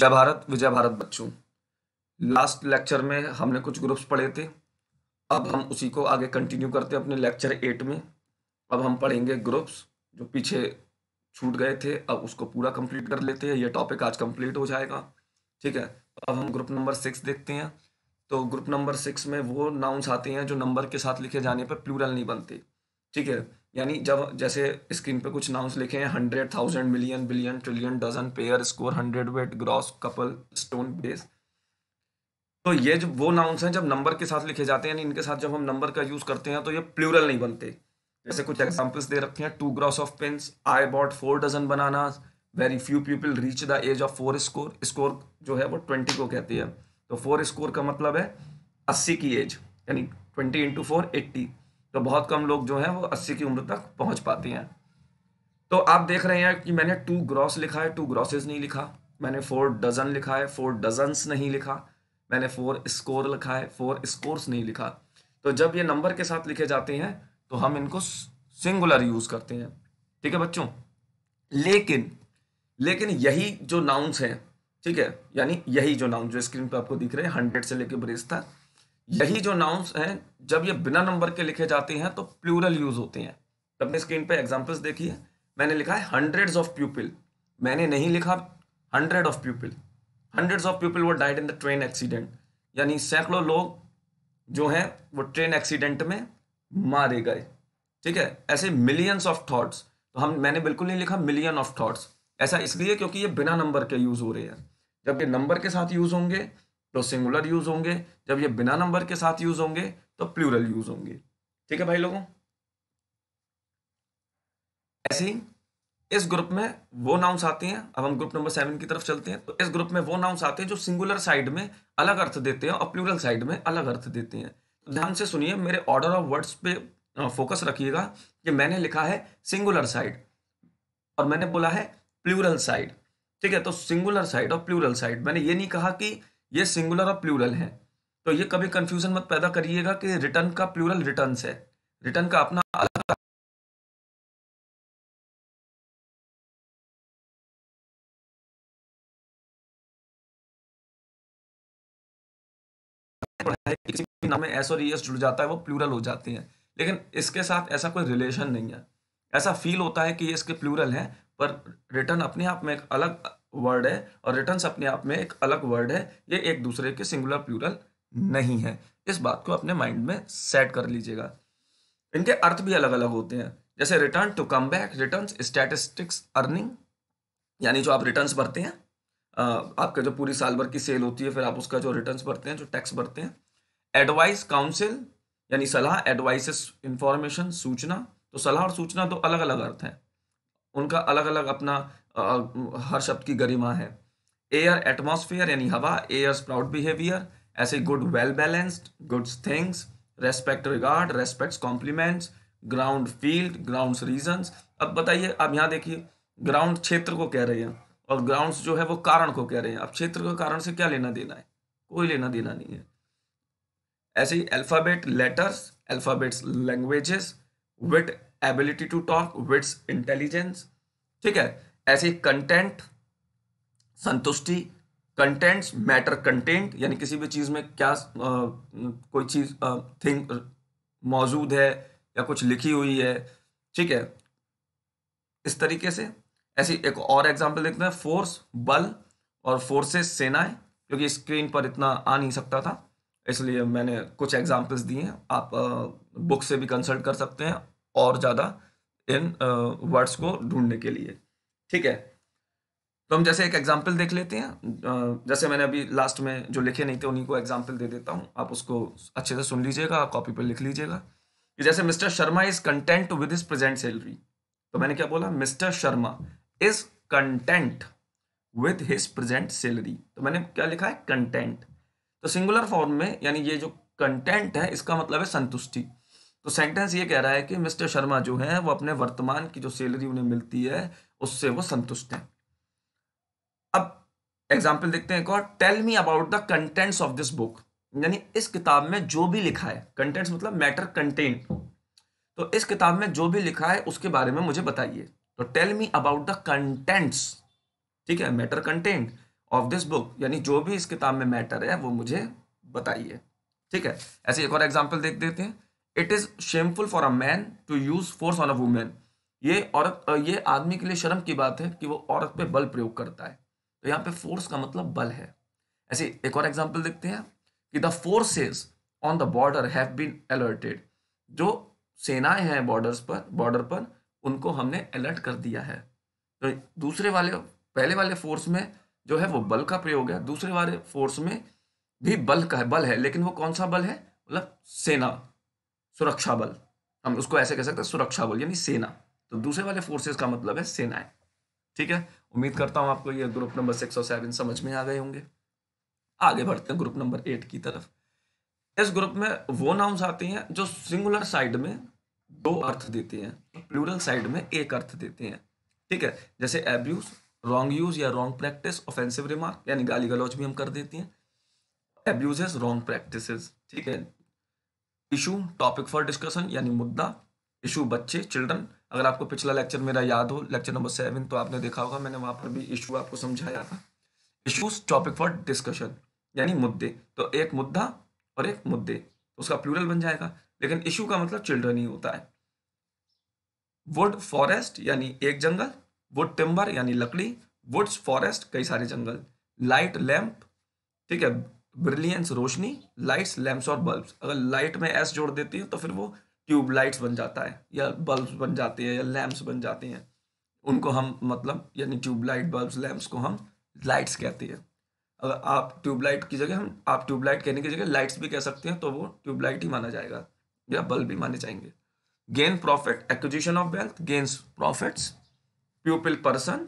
जय भारत विजय भारत बच्चों last lecture में हमने कुछ ग्रुप्स पढ़े थे अब हम उसी को आगे कंटिन्यू करते हैं अपने लेक्चर एट में अब हम पढ़ेंगे ग्रुप्स जो पीछे छूट गए थे अब उसको पूरा कंप्लीट कर लेते हैं ये टॉपिक आज कंप्लीट हो जाएगा ठीक है अब हम ग्रुप नंबर सिक्स देखते हैं तो ग्रुप नंबर सिक्स में वो नाउंस आते हैं जो नंबर के साथ लिखे जाने पर प्लूरल नहीं बनते ठीक है यानी जब जैसे स्क्रीन पे कुछ नाउंस लिखे हैं hundred thousand million billion trillion dozen pair score hundredweight gross couple stone base तो ये जो वो नाउंस हैं जब नंबर के साथ लिखे जाते हैं यानी इनके साथ जब हम नंबर का यूज़ करते हैं तो ये प्लूरल नहीं बनते जैसे कुछ एग्जाम्पल्स दे रखे हैं two gross of pence I bought four dozen banana very few people reach the age of four score score जो है वो ट्वेंटी को कहती है तो फोर स्कोर का मतलब है अस्सी की एज यानी ट्वेंटी इंटू फोर एट्टी तो बहुत कम लोग जो है वो अस्सी की उम्र तक पहुंच पाते हैं तो आप देख रहे हैं कि मैंने टू ग्रॉस लिखा है टू ग्रॉसेज नहीं लिखा मैंने फोर डजन लिखा है फोर डजन्स नहीं लिखा मैंने फोर स्कोर लिखा है फोर स्कोर्स नहीं लिखा तो जब ये नंबर के साथ लिखे जाते हैं तो हम इनको सिंगुलर यूज करते हैं ठीक है बच्चों लेकिन लेकिन यही जो नाउंस हैं ठीक है यानी यही जो नाउन जो स्क्रीन पर आपको दिख रहे हैं हंड्रेड से लेकर ब्रेस था यही जो नाउन्स हैं जब ये बिना नंबर के लिखे जाते हैं तो प्लूरल यूज होते हैं अपने स्क्रीन पे एग्जांपल्स देखिए मैंने लिखा है हंड्रेड्स ऑफ पीपल मैंने नहीं लिखा hundred of people hundreds of people वो died in the train accident यानी सैकड़ों लोग जो हैं वो ट्रेन एक्सीडेंट में मारे गए ठीक है ऐसे मिलियंस ऑफ थॉट्स तो हम मैंने बिल्कुल नहीं लिखा मिलियन ऑफ थॉट्स ऐसा इसलिए क्योंकि ये बिना नंबर के यूज़ हो रहे हैं जब ये नंबर के साथ यूज़ होंगे तो सिंगुलर यूज होंगे जब ये बिना नंबर के साथ यूज होंगे तो प्लूरल यूज होंगे ठीक है भाई लोगों ऐसे ही इस ग्रुप में वो नाउंस आते हैं अब हम ग्रुप नंबर सेवन की तरफ चलते हैं तो इस ग्रुप में वो नाउंस आते हैं जो सिंगुलर साइड में अलग अर्थ देते हैं और प्लूरल साइड में अलग अर्थ देते हैं तो ध्यान से सुनिए मेरे ऑर्डर ऑफ वर्ड्स पे फोकस रखिएगा कि मैंने लिखा है सिंगुलर साइड और मैंने बोला है प्लूरल साइड ठीक है तो सिंगुलर साइड और प्लूरल साइड मैंने ये नहीं कहा कि ये सिंगुलर और प्लूरल है तो ये कभी कंफ्यूजन मत पैदा करिएगा कि रिटर्न का प्लूरल रिटर्न है रिटर्न का अपना अलग नाम एस और ई e जुड़ जाता है वो प्लूरल हो जाते हैं लेकिन इसके साथ ऐसा कोई रिलेशन नहीं है ऐसा फील होता है कि ये इसके प्लूरल है पर रिटर्न अपने आप में एक अलग वर्ड है और रिटर्न्स अपने आप में एक अलग वर्ड है ये एक दूसरे के सिंगुलर प्यूरल नहीं है इस बात को अपने माइंड में सेट कर लीजिएगा इनके अर्थ भी अलग अलग होते हैं जैसे return to come back return statistics earning यानी जो आप रिटर्न भरते हैं आपके जो पूरी साल भर की सेल होती है फिर आप उसका जो रिटर्न भरते हैं जो टैक्स भरते हैं एडवाइस काउंसिल यानी सलाह एडवाइस इंफॉर्मेशन सूचना तो सलाह और सूचना दो अलग अलग अर्थ हैं उनका अलग अलग अपना हर शब्द की गरिमा है एयर एटमोसफियर यानी हवा एयर स्प्राउट बिहेवियर ऐसे good well balanced good things respect regard respect compliments ground field ground reason अब बताइए अब यहाँ देखिए ग्राउंड क्षेत्र को कह रहे हैं और ग्राउंड जो है वो कारण को कह रहे हैं अब क्षेत्र के कारण से क्या लेना देना है कोई लेना देना नहीं है ऐसे ही alphabet letters alphabets languages wit ability to talk wits intelligence ठीक है ऐसे कंटेंट संतुष्टि कंटेंट्स मैटर कंटेंट यानी किसी भी चीज़ में क्या आ, कोई चीज़ थिंग मौजूद है या कुछ लिखी हुई है ठीक है इस तरीके से ऐसी एक और एग्जाम्पल देखते हैं फोर्स बल और फोर्सेस सेनाएं क्योंकि स्क्रीन पर इतना आ नहीं सकता था इसलिए मैंने कुछ एग्जाम्पल्स दिए हैं आप बुक से भी कंसल्ट कर सकते हैं और ज़्यादा इन वर्ड्स को ढूंढने के लिए ठीक है तो हम जैसे एक एग्जाम्पल देख लेते हैं जैसे मैंने अभी लास्ट में जो लिखे नहीं थे उन्हीं को एग्जाम्पल दे देता हूँ आप उसको अच्छे से सुन लीजिएगा कॉपी पर लिख लीजिएगा कि जैसे Mister Sharma is content with his present salary तो मैंने क्या बोला Mister Sharma is content with his present salary तो मैंने क्या लिखा है कंटेंट तो सिंगुलर फॉर्म में यानी ये जो कंटेंट है इसका मतलब है संतुष्टि तो सेंटेंस ये कह रहा है कि मिस्टर शर्मा जो है वो अपने वर्तमान की जो सैलरी उन्हें मिलती है उससे वो संतुष्ट हैं अब एग्जाम्पल देखते हैं एक और tell me about the contents of this book यानी इस किताब में जो भी लिखा है कंटेंट्स मतलब मैटर कंटेन तो इस किताब में जो भी लिखा है उसके बारे में मुझे बताइए तो tell me about the contents ठीक है matter content of this book यानी जो भी इस किताब में मैटर है वो मुझे बताइए ठीक है ऐसे एक और एग्जाम्पल देख देते हैं it is shameful for a man to use force on a women ये औरत ये आदमी के लिए शर्म की बात है कि वो औरत पे बल प्रयोग करता है तो यहाँ पे फोर्स का मतलब बल है ऐसे एक और एग्जाम्पल देखते हैं कि the forces on the border have been alerted जो सेनाएं हैं बॉर्डर्स पर बॉर्डर पर उनको हमने अलर्ट कर दिया है तो दूसरे वाले पहले वाले फोर्स में जो है वो बल का प्रयोग है दूसरे वाले फोर्स में भी बल का है बल है लेकिन वो कौन सा बल है मतलब सेना सुरक्षा बल हम उसको ऐसे कह सकते हैं सुरक्षा बल यानी सेना तो दूसरे वाले फोर्सेस का मतलब है सेनाएं ठीक है उम्मीद करता हूं आपको ये ग्रुप नंबर सिक्स और सेवन समझ में आ गए होंगे आगे बढ़ते हैं ग्रुप नंबर एट की तरफ इस ग्रुप में वो नाउंस आते हैं जो सिंगुलर साइड में दो अर्थ देते हैं प्लूरल साइड में एक अर्थ देते हैं ठीक है जैसे एब्यूज रॉन्ग यूज या रॉन्ग प्रैक्टिस ऑफेंसिव रिमार्क यानी गाली गलौज भी हम कर देते हैं एब्यूजेस रॉन्ग प्रैक्टिस ठीक है इशू टॉपिक फॉर डिस्कशन यानी मुद्दा इशू बच्चे चिल्ड्रन अगर आपको पिछला लेक्चर मेरा याद हो लेक्चर नंबर सेवन तो आपने देखा होगा मैंने वहाँ पर भी इशू आपको समझाया था इशूज टॉपिक फॉर डिस्कशन यानी मुद्दे तो एक मुद्दा और एक मुद्दे उसका प्लूरल बन जाएगा लेकिन इशू का मतलब चिल्ड्रन ही होता है वुड फॉरेस्ट यानी एक जंगल वुड टिम्बर यानी लकड़ी वुड्स फॉरेस्ट कई सारे जंगल लाइट लैम्प ठीक है ब्रिलियंस रोशनी लाइट्स लैम्प्स और बल्ब अगर लाइट में एस जोड़ देती हूँ तो फिर वो ट्यूबलाइट्स बन जाता है या बल्ब बन जाते हैं या लैम्प्स बन जाते हैं उनको हम मतलब यानी ट्यूबलाइट बल्ब लैम्प्स को हम लाइट्स कहते हैं अगर आप ट्यूबलाइट की जगह हम आप ट्यूबलाइट कहने की जगह लाइट्स भी कह सकते हैं तो वो ट्यूबलाइट ही माना जाएगा या बल्ब भी माने जाएंगे gain profit acquisition of wealth gains profits people person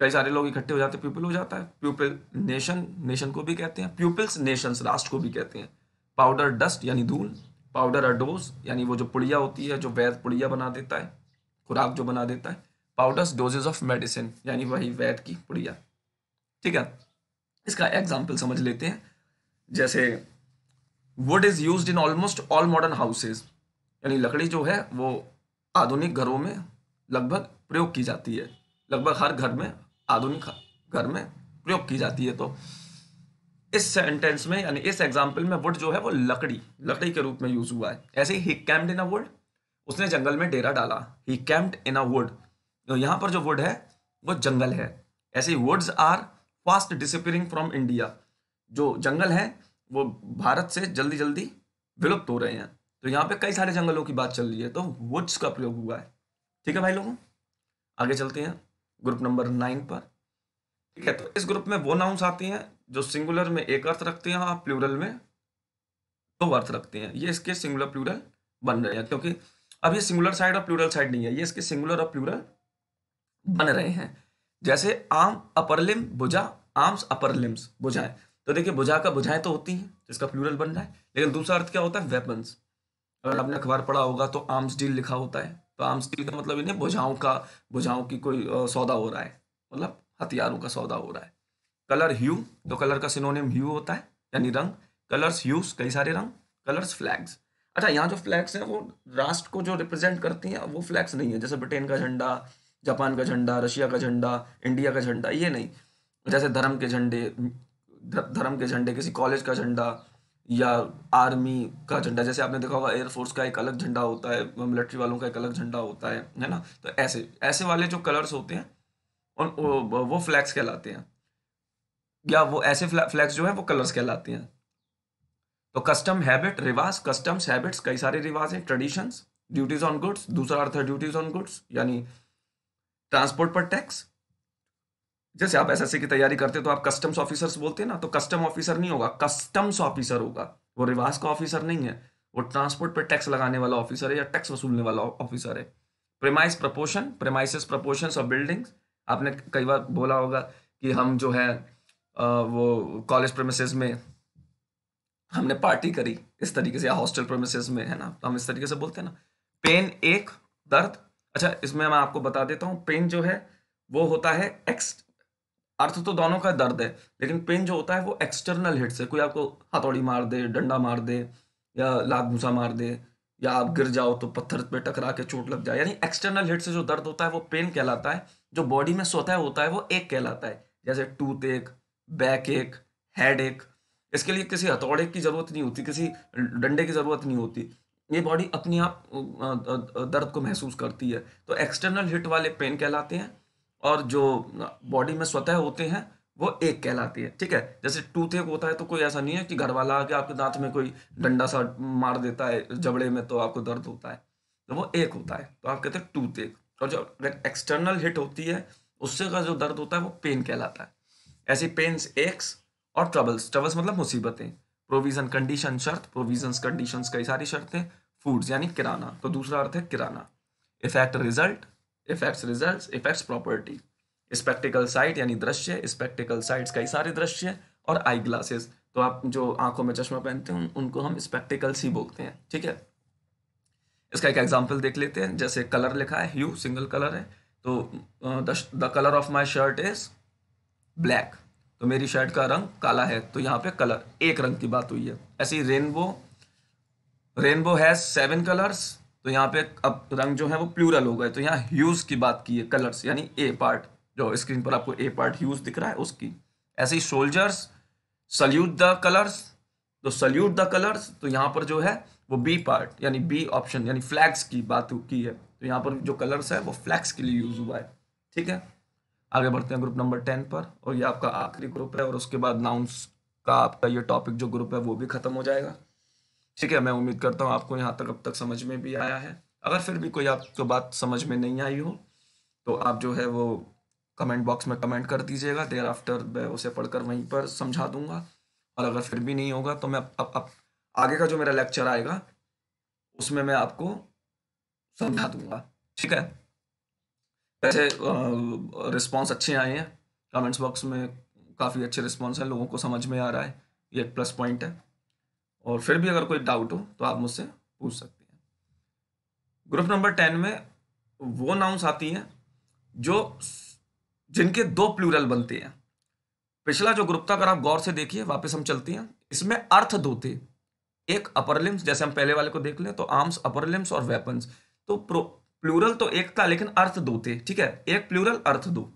कई सारे लोग इकट्ठे हो जाते हैं पीपल हो जाता है पीपल नेशन नेशन को भी कहते हैं पीपल्स नेशंस राष्ट्र को भी कहते हैं पाउडर डस्ट यानी धूल पाउडर अडोज यानी वो जो पुड़िया होती है जो वैद पुड़िया बना देता है खुराक जो बना देता है पाउडर्स डोजेज ऑफ मेडिसिन यानी वही वैद की पुड़िया ठीक है इसका एग्जाम्पल समझ लेते हैं जैसे wood is use in almost all modern houses यानी लकड़ी जो है वो आधुनिक घरों में लगभग प्रयोग की जाती है लगभग हर घर में आधुनिक घर में प्रयोग की जाती है तो इस सेंटेंस में यानी इस एग्जाम्पल में वुड जो है वो लकड़ी लकड़ी के रूप में यूज हुआ है ऐसे ही कैम्प्ड इन अ वुड उसने जंगल में डेरा डाला ही कैम्प्ड इन अ वुड तो यहाँ पर जो वुड है वो जंगल है ऐसे woods are fast disappearing from India जो जंगल हैं वो भारत से जल्दी जल्दी विलुप्त हो रहे हैं तो यहाँ पे कई सारे जंगलों की बात चल रही है तो वुड्स का प्रयोग हुआ है ठीक है भाई लोगों आगे चलते हैं ग्रुप नंबर नाइन पर ठीक है तो इस ग्रुप में वो नाउन्स आते हैं जो सिंगुलर में एक अर्थ रखते हैं और प्लूरल में दो अर्थ रखते हैं ये इसके सिंगुलर प्लूरल बन रहे हैं क्योंकि अब ये सिंगुलर साइड और प्लूरल साइड नहीं है ये इसके सिंगुलर और प्लूरल बन रहे हैं जैसे आम अपर लिम भुजा आर्म्स अपर लिम्स भुजाएं तो देखिए भुजा का भुजाएं तो होती हैं जिसका तो प्लूरल बन रहा है लेकिन दूसरा अर्थ क्या होता है वेपन्स अगर आपने अखबार पढ़ा होगा तो आर्म्स डील लिखा होता है तो आर्म्स डील का मतलब इन्हें भुजाओं का भुजाओं की कोई सौदा हो रहा है मतलब हथियारों का सौदा हो रहा है कलर ह्यू तो कलर का सिनोनिम ह्यू होता है यानी रंग कलर्स ह्यूज कई सारे रंग कलर्स फ्लैग्स अच्छा यहाँ जो फ्लैग्स हैं वो राष्ट्र को जो रिप्रेजेंट करती हैं वो फ्लैग्स नहीं है जैसे ब्रिटेन का झंडा जापान का झंडा रशिया का झंडा इंडिया का झंडा ये नहीं जैसे धर्म के झंडे धर्म के झंडे किसी कॉलेज का झंडा या आर्मी का झंडा जैसे आपने देखा होगा एयरफोर्स का एक अलग झंडा होता है मिलिट्री वालों का एक अलग झंडा होता है है ना तो ऐसे ऐसे वाले जो कलर्स होते हैं उन वो फ्लैक्स कहलाते हैं या वो ऐसे फ्लैक्स जो है वो कलर्स कहलाते हैं तो कस्टम हैबिट रिवाज कस्टम्स हैबिट्स कई सारे रिवाज हैं ट्रेडिशंस ड्यूटीज ऑन गुड्स दूसरा अर्थ है ड्यूटीज ऑन गुड्स यानी ट्रांसपोर्ट पर टैक्स जैसे आप एसएससी की तैयारी करते हो तो आप कस्टम्स ऑफिसर्स बोलते हैं ना तो कस्टम ऑफिसर नहीं होगा कस्टम्स ऑफिसर होगा वो रिवाज का ऑफिसर नहीं है वो ट्रांसपोर्ट पर टैक्स लगाने वाला ऑफिसर है या टैक्स वसूलने वाला ऑफिसर है premise proportion premises proportion of buildings आपने कई बार बोला होगा कि हम जो है वो कॉलेज प्रेमिसेस में हमने पार्टी करी इस तरीके से या हॉस्टल प्रेमिसेस में है ना तो हम इस तरीके से बोलते हैं ना पेन एक दर्द अच्छा इसमें मैं आपको बता देता हूँ पेन जो है वो होता है एक्स अर्थ तो दोनों का दर्द है लेकिन पेन जो होता है वो एक्सटर्नल हिट से कोई आपको हथौड़ी मार दे डंडा मार दे या लात भूसा मार दे या आप गिर जाओ तो पत्थर पे टकरा के चोट लग जाए यानी एक्सटर्नल हिट से जो दर्द होता है वो पेन कहलाता है जो बॉडी में स्वतः होता है वो एक कहलाता है जैसे टूथ एक बैक एक हेड एक इसके लिए किसी हथौड़े की ज़रूरत नहीं होती किसी डंडे की ज़रूरत नहीं होती ये बॉडी अपने आप दर्द को महसूस करती है तो एक्सटर्नल हिट वाले पेन कहलाते हैं और जो बॉडी में स्वतः होते हैं वो एक कहलाती है ठीक है जैसे टूथ एक होता है तो कोई ऐसा नहीं है कि घर वाला आके आपके दांत में कोई डंडा सा मार देता है जबड़े में तो आपको दर्द होता है तो वो एक होता है तो आप कहते हैं टूथ एक और जो एक्सटर्नल हिट होती है उससे का जो दर्द होता है वो पेन कहलाता है ऐसी पेन्स एक्स और ट्रबल्स ट्रबल्स मतलब मुसीबतें प्रोविजन कंडीशन शर्त प्रोविजन कंडीशन कई सारी शर्तें फूड्स यानी किराना तो दूसरा अर्थ है किराना effect result effects result effects property spectacle sight यानी दृश्य स्पेक्टिकल साइट्स कई सारे दृश्य और आई ग्लासेस तो आप जो आंखों में चश्मा पहनते हैं उनको हम स्पेक्टिकल्स ही बोलते हैं ठीक है इसका एक एग्जाम्पल देख लेते हैं जैसे कलर लिखा है ह्यू सिंगल कलर है तो the colour of my shirt is black तो मेरी शर्ट का रंग काला है तो यहाँ पे कलर एक रंग की बात हुई है ऐसे ही rainbow rainbow has seven colours तो यहाँ पे अब रंग जो है वो प्लूरल हो गए तो यहाँ ह्यूज की बात की है कलर्स यानी ए पार्ट जो स्क्रीन पर आपको ए पार्ट ह्यूज दिख रहा है उसकी ऐसे ही सोल्जर्स सल्यूट द कलर्स तो सल्यूट द कलर्स तो यहाँ पर जो है वो बी पार्ट यानी बी ऑप्शन यानी फ्लैग्स की बात की है तो यहाँ पर जो कलर्स है वो फ्लैग्स के लिए यूज हुआ है ठीक है आगे बढ़ते हैं ग्रुप नंबर टेन पर और ये आपका आखिरी ग्रुप है और उसके बाद नाउंस का आपका ये टॉपिक जो ग्रुप है वो भी खत्म हो जाएगा ठीक है मैं उम्मीद करता हूँ आपको यहाँ तक अब तक समझ में भी आया है अगर फिर भी कोई आपको बात समझ में नहीं आई हो तो आप जो है वो कमेंट बॉक्स में कमेंट कर दीजिएगा देर आफ्टर मैं उसे पढ़कर वहीं पर समझा दूंगा और अगर फिर भी नहीं होगा तो मैं अब अब आगे का जो मेरा लेक्चर आएगा उसमें मैं आपको समझा दूंगा ठीक है वैसे रिस्पॉन्स अच्छे आए हैं कमेंट्स बॉक्स में काफ़ी अच्छे रिस्पॉन्स हैं लोगों को समझ में आ रहा है ये एक प्लस पॉइंट है और फिर भी अगर कोई डाउट हो तो आप मुझसे पूछ सकते हैं ग्रुप नंबर टेन में वो नाउंस आती हैं जो जिनके दो प्लूरल बनते हैं पिछला जो ग्रुप था अगर आप गौर से देखिए वापस हम चलते हैं इसमें अर्थ दो थे एक अपर लिम्स जैसे हम पहले वाले को देख लें तो आर्म्स अपर लिम्स और वेपन्स तो प्लूरल तो एक था लेकिन अर्थ दो थे ठीक है एक प्लूरल अर्थ दो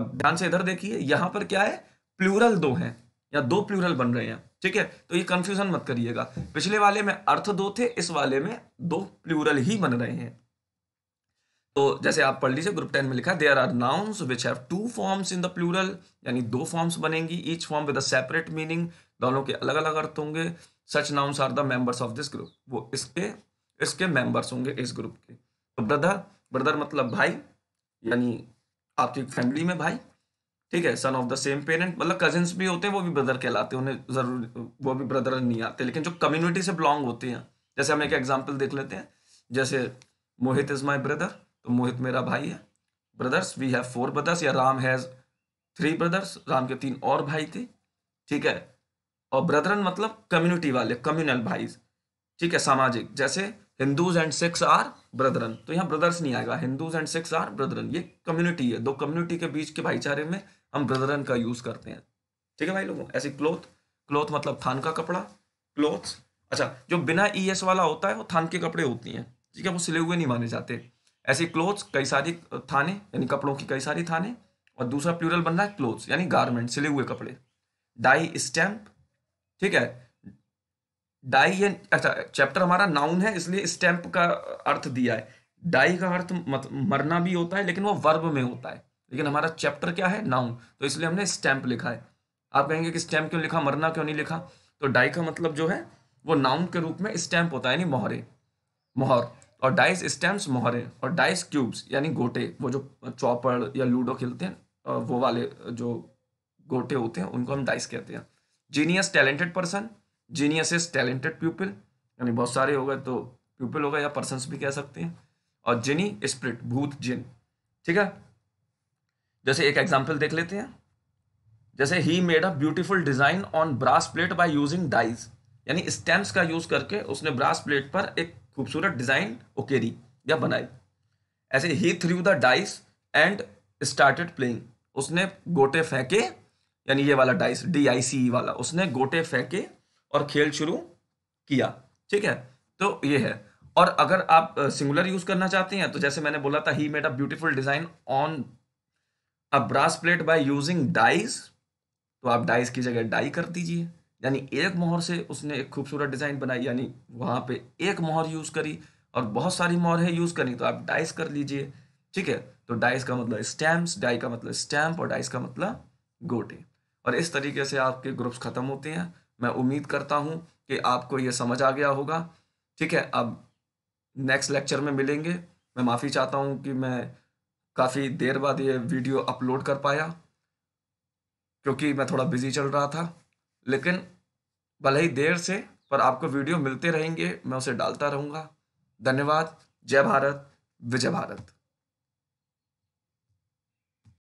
ध्यान से इधर देखिए यहां पर क्या है प्लूरल दो हैं या दो प्लूरल बन रहे हैं ठीक है तो ये कंफ्यूजन मत करिएगा पिछले वाले में अर्थ दो थे इस वाले में दो प्लूरल ही बन रहे हैं तो जैसे आप पढ़ लीजिए ग्रुप टेन में लिखा there are nouns which have two forms in the plural यानी दो फॉर्म्स बनेंगी each form with a separate meaning दोनों के अलग अलग अर्थ होंगे such nouns are the members of this group वो इसके इसके मेंबर्स होंगे इस ग्रुप के तो ब्रदर ब्रदर मतलब भाई यानी आपकी फैमिली में भाई ठीक है son of the same parent मतलब कजिन्स भी होते हैं वो भी ब्रदर कहलाते हैं उन्हें जरूर वो भी ब्रदर नहीं आते लेकिन जो कम्युनिटी से बिलोंग होते हैं जैसे हम एक एग्जाम्पल देख लेते हैं जैसे मोहित इज माई ब्रदर तो मोहित मेरा भाई है brothers we have four brothers या Ram has three brothers Ram के तीन और भाई थे ठीक है और ब्रदरन मतलब कम्युनिटी वाले कम्युनल भाई ठीक है सामाजिक जैसे Hindus and Sikhs are brethren तो यहाँ ब्रदर्स नहीं आएगा Hindus and Sikhs are brethren ये कम्युनिटी है दो कम्युनिटी के बीच के भाईचारे में हम ब्रदरन का यूज करते हैं ठीक है भाई लोगों ऐसे क्लोथ क्लोथ मतलब थान का कपड़ा क्लोथ अच्छा जो बिना ई e वाला होता है वो थान के कपड़े होती हैं ठीक है वो सिले हुए नहीं माने जाते ऐसे क्लोथ्स कई सारी थाने यानी कपड़ों की कई सारी थाने और दूसरा प्लूरल बन रहा है क्लोथ्स यानी गारमेंट सिले हुए कपड़े डाई स्टैम्प ठीक है डाई ये अच्छा चैप्टर हमारा नाउन है इसलिए स्टैम्प का अर्थ दिया है डाई का अर्थ मत, मरना भी होता है लेकिन वो वर्ब में होता है लेकिन हमारा चैप्टर क्या है नाउन तो इसलिए हमने स्टैम्प लिखा है आप कहेंगे कि स्टैम्प क्यों लिखा मरना क्यों नहीं लिखा तो डाई का मतलब जो है वो नाउन के रूप में स्टैम्प होता है यानी मोहरे मोहर और डाइस स्टैम्प मोहरे और डाइस क्यूब्स यानी गोटे वो जो चौपड़ या लूडो खेलते हैं वो वाले जो गोटे होते हैं उनको हम डाइस कहते हैं genius talented person genius is talented people यानी बहुत सारे हो गए तो पीपल हो गए या पर्सन भी कह सकते हैं और जिनी स्प्रिट भूत जिन ठीक है जैसे एक एग्जाम्पल देख लेते हैं जैसे he made a beautiful design on brass plate by using dies यानी स्टैम्प का यूज करके उसने ब्रास प्लेट पर एक खूबसूरत डिज़ाइन उकेरी या बनाई ऐसे ही threw the dice and started playing उसने गोटे फेंके यानी ये वाला डाइस डी आई सी ई वाला उसने गोटे फेंके और खेल शुरू किया ठीक है तो ये है और अगर आप सिंगुलर यूज करना चाहते हैं तो जैसे मैंने बोला था he made a beautiful design on a brass plate by using dice तो आप डाइस की जगह डाई कर दीजिए यानी एक मोहर से उसने एक खूबसूरत डिज़ाइन बनाई यानी वहाँ पे एक मोहर यूज़ करी और बहुत सारी मोहर है यूज़ करनी तो आप डाइस कर लीजिए ठीक है तो डाइस का मतलब स्टैम्प डाई का मतलब स्टैम्प और डाइस का मतलब गोटे और इस तरीके से आपके ग्रुप्स ख़त्म होते हैं मैं उम्मीद करता हूँ कि आपको ये समझ आ गया होगा ठीक है अब नेक्स्ट लेक्चर में मिलेंगे मैं माफ़ी चाहता हूँ कि मैं काफ़ी देर बाद ये वीडियो अपलोड कर पाया क्योंकि मैं थोड़ा बिजी चल रहा था लेकिन भले ही देर से पर आपको वीडियो मिलते रहेंगे मैं उसे डालता रहूँगा धन्यवाद जय भारत विजय भारत